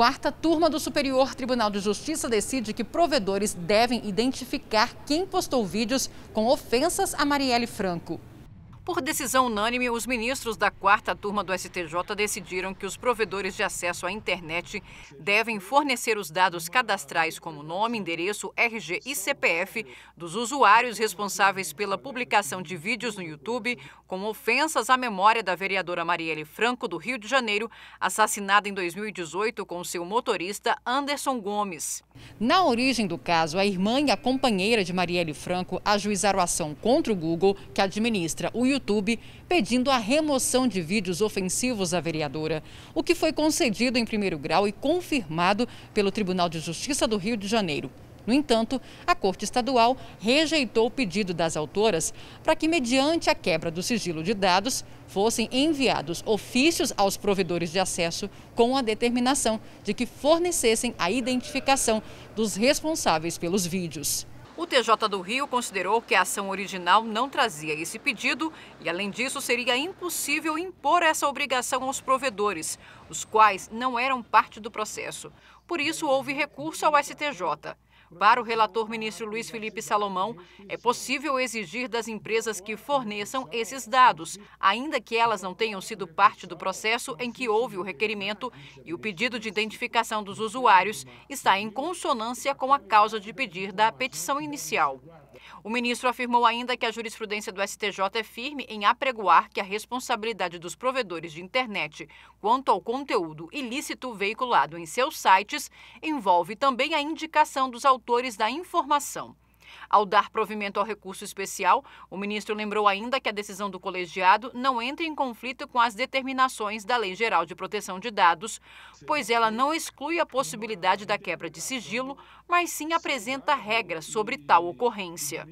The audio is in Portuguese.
Quarta turma do Superior Tribunal de Justiça decide que provedores devem identificar quem postou vídeos com ofensas a Marielle Franco. Por decisão unânime, os ministros da quarta turma do STJ decidiram que os provedores de acesso à internet devem fornecer os dados cadastrais, como nome, endereço, RG e CPF, dos usuários responsáveis pela publicação de vídeos no YouTube com ofensas à memória da vereadora Marielle Franco, do Rio de Janeiro, assassinada em 2018 com seu motorista Anderson Gomes. Na origem do caso, a irmã e a companheira de Marielle Franco ajuizaram ação contra o Google, que administra o YouTube YouTube pedindo a remoção de vídeos ofensivos à vereadora, o que foi concedido em primeiro grau e confirmado pelo Tribunal de Justiça do Rio de Janeiro. No entanto, a Corte Estadual rejeitou o pedido das autoras para que, mediante a quebra do sigilo de dados, fossem enviados ofícios aos provedores de acesso com a determinação de que fornecessem a identificação dos responsáveis pelos vídeos. O TJ do Rio considerou que a ação original não trazia esse pedido e, além disso, seria impossível impor essa obrigação aos provedores, os quais não eram parte do processo. Por isso, houve recurso ao STJ. Para o relator ministro Luiz Felipe Salomão, é possível exigir das empresas que forneçam esses dados, ainda que elas não tenham sido parte do processo em que houve o requerimento e o pedido de identificação dos usuários está em consonância com a causa de pedir da petição inicial. O ministro afirmou ainda que a jurisprudência do STJ é firme em apregoar que a responsabilidade dos provedores de internet quanto ao conteúdo ilícito veiculado em seus sites envolve também a indicação dos autores autores da informação. Ao dar provimento ao recurso especial, o ministro lembrou ainda que a decisão do colegiado não entra em conflito com as determinações da Lei Geral de Proteção de Dados, pois ela não exclui a possibilidade da quebra de sigilo, mas sim apresenta regras sobre tal ocorrência.